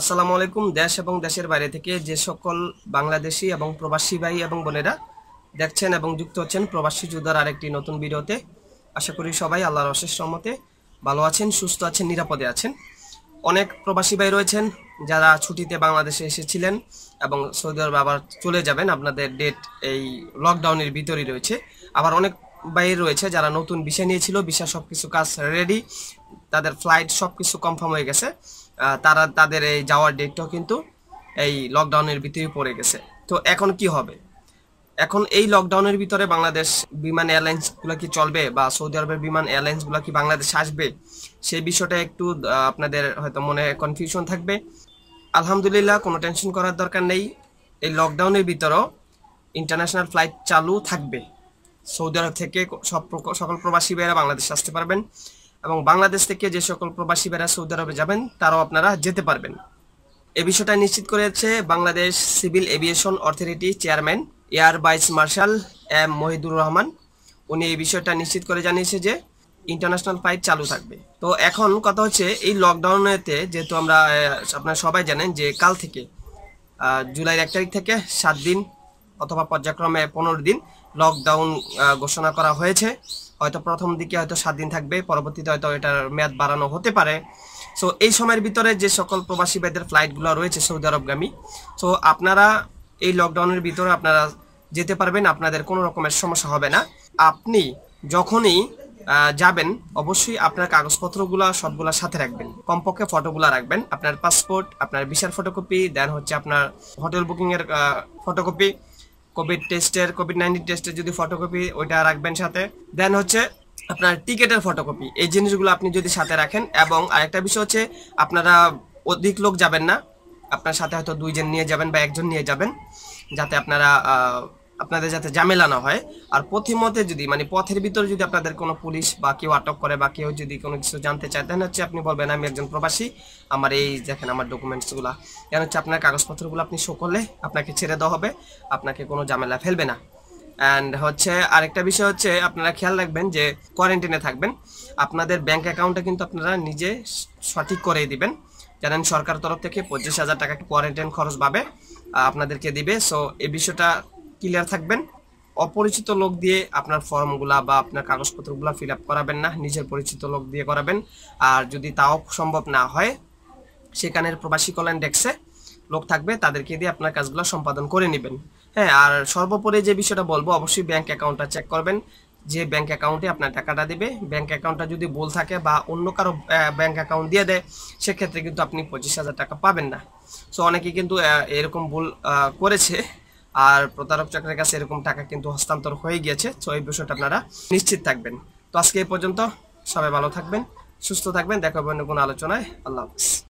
আসসালামু আলাইকুম দেশ এবং দেশের বাইরে থেকে যে সকল বাংলাদেশি এবং প্রবাসী ভাই এবং বোনেরা দেখছেন এবং যুক্ত হচ্ছেন প্রবাসী যোদ্ধার আরেকটি নতুন ভিডিওতে আশা করি সবাই আল্লাহর অশেষ সম্মতে ভালো আছেন সুস্থ আছেন নিরাপদে আছেন অনেক প্রবাসী ভাই রয়েছেন যারা ছুটিতে বাংলাদেশে এসেছিলেন এবং সৌদি আরব আবার চলে যাবেন আপনাদের ডেট এই লকডাউনের ভিতরেই রয়েছে আবার অনেক বাইরে রয়েছে যারা নতুন বিষয় নিয়েছিল বিষয় সব কিছু কাজ রেডি তাদের ফ্লাইট সব কিছু কনফার্ম হয়ে গেছে তারা তাদের এই যাওয়ার ডেটটাও কিন্তু এই লকডাউনের ভিতরে পড়ে গেছে তো এখন কি হবে এখন এই লকডাউনের ভিতরে বাংলাদেশ বিমান এয়ারলাইন্সগুলো কি চলবে বা সৌদি আরবের বিমান এয়ারলাইন্সগুলো কি বাংলাদেশ আসবে সেই বিষয়টা একটু আপনাদের হয়তো মনে কনফিউশন থাকবে আলহামদুলিল্লাহ কোনো টেনশন করার দরকার নেই এই লকডাউনের ভিতরেও ইন্টারন্যাশনাল ফ্লাইট চালু থাকবে সৌদি আরব থেকে সব সকল প্রবাসী ভাইয়েরা বাংলাদেশে আসতে পারবেন এবং বাংলাদেশ থেকে যে সকল প্রবাসী ভাইয়েরা সৌদি আরবে যাবেন তারাও আপনারা যেতে পারবেন এ বিষয়টা নিশ্চিত করেছে Bangladesh civil aviation authority chairman air vice marshal M Mohidur Rahman উনি এই বিষয়টা নিশ্চিত করে জানিয়েছে যে ইন্টারন্যাশনাল ফ্লাইট চালু থাকবে তো এখন কথা হচ্ছে এই লকডাউনেতে যেহেতু আমরা আপনারা সবাই জানেন যে কাল থেকে জুলাইয়ের এক তারিখ থেকে সাত দিন অথবা পর্যায়ক্রমে পনেরো দিন লকডাউন ঘোষণা করা হয়েছে হয়তো প্রথম দিকে হয়তো সাত দিন থাকবে পরবর্তীতে হয়তো এটার মেয়াদ বাড়ানো হতে পারে সো এই সময়ের ভিতরে যে সকল প্রবাসী ভাইদের ফ্লাইটগুলো রয়েছে সৌদি আরবগামী সো আপনারা এই লকডাউনের ভিতরে আপনারা যেতে পারবেন আপনাদের কোনো রকমের সমস্যা হবে না আপনি যখনই যাবেন অবশ্যই আপনার কাগজপত্রগুলো সবগুলা সাথে রাখবেন কমপক্ষে ফটোগুলো রাখবেন আপনার পাসপোর্ট আপনার বিশাল ফটোকপি দেন হচ্ছে আপনার হোটেল বুকিংয়ের ফটোকপি কোভিড টেস্টের কোভিড নাইন্টিন টেস্টের যদি ফটোকপি ওইটা রাখবেন সাথে দেন হচ্ছে আপনার টিকেটের ফটোকপি এই জিনিসগুলো আপনি যদি সাথে রাখেন এবং আরেকটা বিষয় হচ্ছে আপনারা অধিক লোক যাবেন না আপনার সাথে হয়তো দুইজন নিয়ে যাবেন বা একজন নিয়ে যাবেন যাতে আপনারা আপনাদের যাতে ঝামেলা না হয় আর প্রতিমতে যদি মানে পথের ভিতরে যদি আপনাদের কোনো পুলিশ বা কেউ আটক করে বা কেউ যদি কোনো কিছু জানতে চায় তাহলে হচ্ছে আপনি বলবেন আমি একজন প্রবাসী আমার এই দেখেন আমার ডকুমেন্টসগুলো কেন হচ্ছে আপনার কাগজপত্রগুলো আপনি শো করলে আপনাকে ছেড়ে দেওয়া হবে আপনাকে কোনো ঝামেলা ফেলবে না অ্যান্ড হচ্ছে আরেকটা বিষয় হচ্ছে আপনারা খেয়াল রাখবেন যে কোয়ারেন্টিনে থাকবেন আপনাদের ব্যাংক অ্যাকাউন্টটা কিন্তু আপনারা নিজে সঠিক করে দিবেন জানেন সরকার তরফ থেকে পঁচিশ হাজার টাকা কোয়ারেন্টাইন খরচ পাবে আপনাদেরকে দিবে সো এই বিষয়টা ক্লিয়ার থাকবেন অপরিচিত লোক দিয়ে আপনার ফর্মগুলা বা আপনার কাগজপত্রগুলো ফিল আপ করাবেন না নিজের পরিচিত লোক দিয়ে করাবেন আর যদি তাও সম্ভব না হয় সেখানের প্রবাসী কল্যাণ ডেক্সে লোক থাকবে তাদেরকে দিয়ে আপনার কাজগুলো সম্পাদন করে নেবেন হ্যাঁ আর সর্বোপরি যে বিষয়টা বলবো অবশ্যই ব্যাংক অ্যাকাউন্টটা চেক করবেন যে ব্যাংক অ্যাকাউন্টে আপনার টাকাটা দেবে ব্যাংক অ্যাকাউন্টটা যদি ভুল থাকে বা অন্য কারো ব্যাংক অ্যাকাউন্ট দিয়ে দেয় সেক্ষেত্রে কিন্তু আপনি পঁচিশ হাজার টাকা পাবেন না সো অনেকে কিন্তু এরকম ভুল করেছে আর প্রতারক চক্রের কাছে এরকম টাকা কিন্তু হস্তান্তর হয়ে গিয়েছে তো এই বিষয়টা আপনারা নিশ্চিত থাকবেন তো আজকে এই পর্যন্ত সবাই ভালো থাকবেন সুস্থ থাকবেন দেখা হবে অন্য কোনো আলোচনায় আল্লাহ হাফিজ